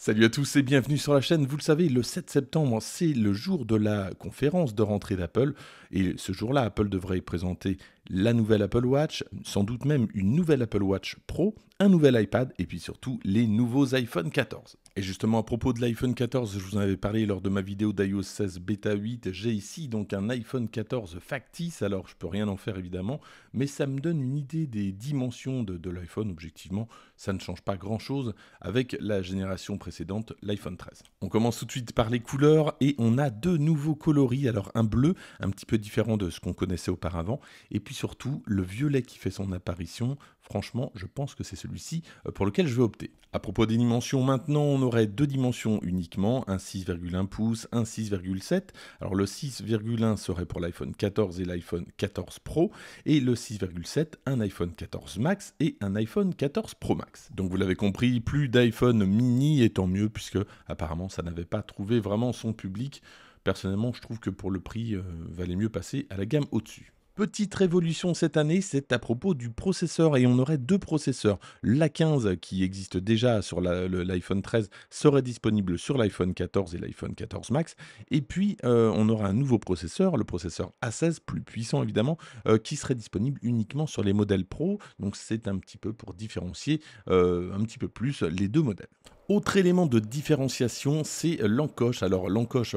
Salut à tous et bienvenue sur la chaîne. Vous le savez, le 7 septembre, c'est le jour de la conférence de rentrée d'Apple. Et ce jour-là, Apple devrait présenter la nouvelle Apple Watch, sans doute même une nouvelle Apple Watch Pro, un nouvel iPad et puis surtout les nouveaux iPhone 14. Et justement, à propos de l'iPhone 14, je vous en avais parlé lors de ma vidéo d'iOS 16 Beta 8. J'ai ici donc un iPhone 14 factice, alors je peux rien en faire évidemment, mais ça me donne une idée des dimensions de, de l'iPhone. Objectivement, ça ne change pas grand chose avec la génération précédente, l'iPhone 13. On commence tout de suite par les couleurs et on a deux nouveaux coloris. Alors un bleu, un petit peu différent de ce qu'on connaissait auparavant, et puis surtout le violet qui fait son apparition, Franchement, je pense que c'est celui-ci euh, pour lequel je vais opter. À propos des dimensions, maintenant, on aurait deux dimensions uniquement, un 6,1 pouces, un 6,7. Alors le 6,1 serait pour l'iPhone 14 et l'iPhone 14 Pro, et le 6,7, un iPhone 14 Max et un iPhone 14 Pro Max. Donc vous l'avez compris, plus d'iPhone mini, et tant mieux, puisque apparemment ça n'avait pas trouvé vraiment son public. Personnellement, je trouve que pour le prix, euh, valait mieux passer à la gamme au-dessus. Petite révolution cette année, c'est à propos du processeur et on aurait deux processeurs. L'A15 qui existe déjà sur l'iPhone 13 serait disponible sur l'iPhone 14 et l'iPhone 14 Max. Et puis euh, on aura un nouveau processeur, le processeur A16, plus puissant évidemment, euh, qui serait disponible uniquement sur les modèles Pro. Donc c'est un petit peu pour différencier euh, un petit peu plus les deux modèles. Autre élément de différenciation, c'est l'encoche. Alors l'encoche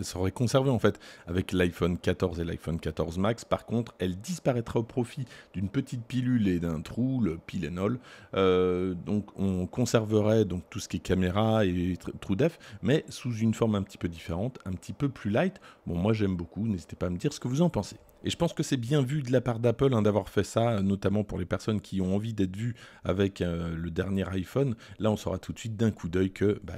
serait conservée en fait avec l'iPhone 14 et l'iPhone 14 Max. Par contre, elle disparaîtra au profit d'une petite pilule et d'un trou, le Pilenol. Euh, donc on conserverait donc tout ce qui est caméra et trou def, mais sous une forme un petit peu différente, un petit peu plus light. Bon, moi j'aime beaucoup. N'hésitez pas à me dire ce que vous en pensez. Et je pense que c'est bien vu de la part d'Apple hein, d'avoir fait ça, notamment pour les personnes qui ont envie d'être vues avec euh, le dernier iPhone. Là, on saura tout de suite d'un coup d'œil que bah,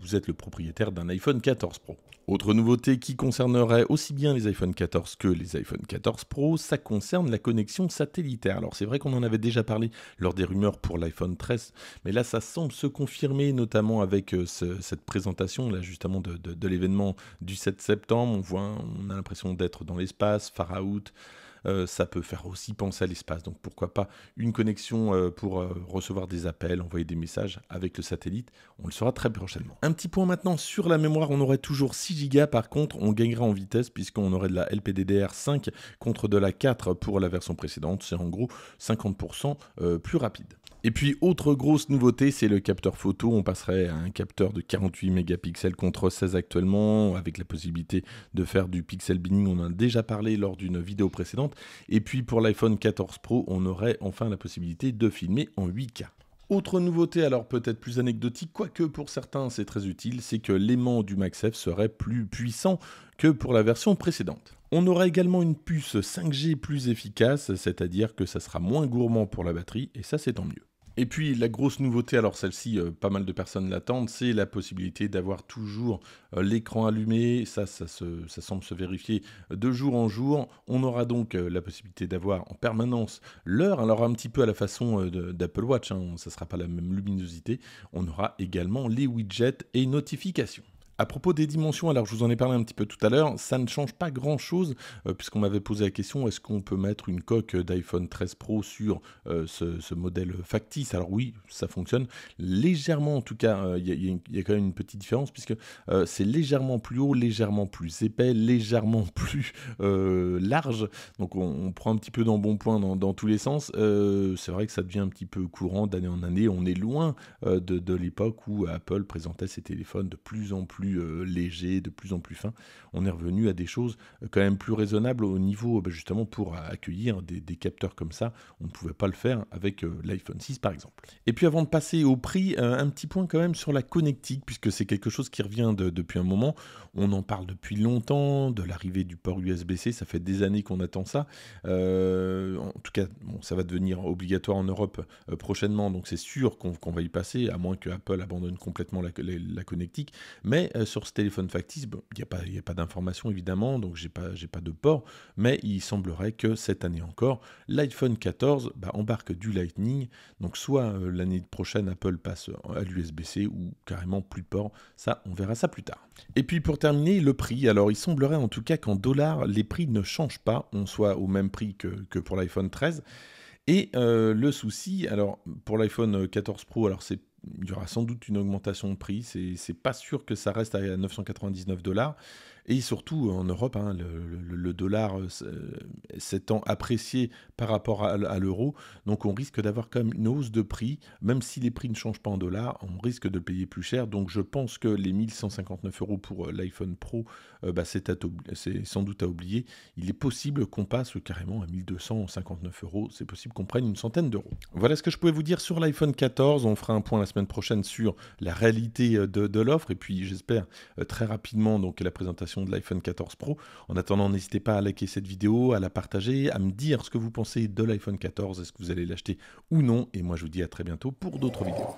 vous êtes le propriétaire d'un iPhone 14 Pro. Autre nouveauté qui concernerait aussi bien les iPhone 14 que les iPhone 14 Pro, ça concerne la connexion satellitaire. Alors c'est vrai qu'on en avait déjà parlé lors des rumeurs pour l'iPhone 13, mais là ça semble se confirmer, notamment avec euh, cette présentation là justement de, de l'événement du 7 septembre. On voit, on a l'impression d'être dans l'espace Far Out. Euh, ça peut faire aussi penser à l'espace. Donc pourquoi pas une connexion euh, pour euh, recevoir des appels, envoyer des messages avec le satellite. On le saura très prochainement. Un petit point maintenant sur la mémoire. On aurait toujours 6 gigas Par contre, on gagnera en vitesse puisqu'on aurait de la LPDDR5 contre de la 4 pour la version précédente. C'est en gros 50% plus rapide. Et puis, autre grosse nouveauté, c'est le capteur photo. On passerait à un capteur de 48 mégapixels contre 16 actuellement, avec la possibilité de faire du pixel binning. On en a déjà parlé lors d'une vidéo précédente. Et puis, pour l'iPhone 14 Pro, on aurait enfin la possibilité de filmer en 8K. Autre nouveauté, alors peut-être plus anecdotique, quoique pour certains c'est très utile, c'est que l'aimant du MaxF serait plus puissant que pour la version précédente. On aura également une puce 5G plus efficace, c'est-à-dire que ça sera moins gourmand pour la batterie, et ça c'est tant mieux. Et puis la grosse nouveauté, alors celle-ci, euh, pas mal de personnes l'attendent, c'est la possibilité d'avoir toujours euh, l'écran allumé. Ça, ça, semble se vérifier de jour en jour. On aura donc euh, la possibilité d'avoir en permanence l'heure. Alors un petit peu à la façon d'Apple Watch, hein, ça ne sera pas la même luminosité. On aura également les widgets et notifications. À propos des dimensions, alors je vous en ai parlé un petit peu tout à l'heure, ça ne change pas grand-chose euh, puisqu'on m'avait posé la question est-ce qu'on peut mettre une coque d'iPhone 13 Pro sur euh, ce, modèle factice Alors oui, ça fonctionne légèrement en tout cas, euh, il y, a quand même une petite différence puisque c'est légèrement plus haut, légèrement plus épais, légèrement plus large. Donc on, prend un petit peu dans bon point dans, tous les sens. c'est vrai que ça devient un petit peu courant d'année en année. On est loin de l'époque où Apple présentait ses téléphones de plus en plus euh, léger, de plus en plus fin. On est revenu à des choses euh, quand même plus raisonnables au niveau, bah, justement, pour accueillir des, capteurs comme ça. On ne pouvait pas le faire avec euh, l'iPhone 6, par exemple. Et puis, avant de passer au prix, un petit point quand même sur la connectique, puisque c'est quelque chose qui revient depuis un moment. On en parle depuis longtemps, de l'arrivée du port USB-C. Ça fait des années qu'on attend ça. en tout cas, bon, ça va devenir obligatoire en Europe prochainement, donc c'est sûr qu'on va y passer, à moins que Apple abandonne complètement la connectique. Mais euh, sur ce téléphone factice, il n'y a pas, y pas d'information évidemment, donc j'ai pas, pas de port, mais il semblerait que cette année encore, l'iPhone 14 bah, embarque du Lightning, donc soit euh, l'année prochaine Apple passe à l'USB-C ou carrément plus de port, ça on verra ça plus tard. Et puis pour terminer, le prix, alors il semblerait en tout cas qu'en dollars, les prix ne changent pas, on soit au même prix que, pour l'iPhone 13. Et euh, le souci, alors pour l'iPhone 14 Pro, alors c'est il y aura sans doute une augmentation de prix. C'est pas sûr que ça reste à 999 dollars et surtout en Europe, hein, le, dollar euh, euh, s'étant apprécié par rapport à, l'euro, donc on risque d'avoir quand même une hausse de prix, même si les prix ne changent pas en dollars, on risque de le payer plus cher, donc je pense que les 1159 euros pour euh, l'iPhone Pro, bah, c'est sans doute à oublier, il est possible qu'on passe carrément à 1259 euros, c'est possible qu'on prenne une centaine d'euros. Voilà ce que je pouvais vous dire sur l'iPhone 14, on fera un point la semaine prochaine sur la réalité de, de l'offre, et puis j'espère très rapidement donc la présentation de l'iPhone 14 Pro. En attendant, n'hésitez pas à liker cette vidéo, à la partager, à me dire ce que vous pensez de l'iPhone 14, est-ce que vous allez l'acheter ou non. Et moi, je vous dis à très bientôt pour d'autres vidéos.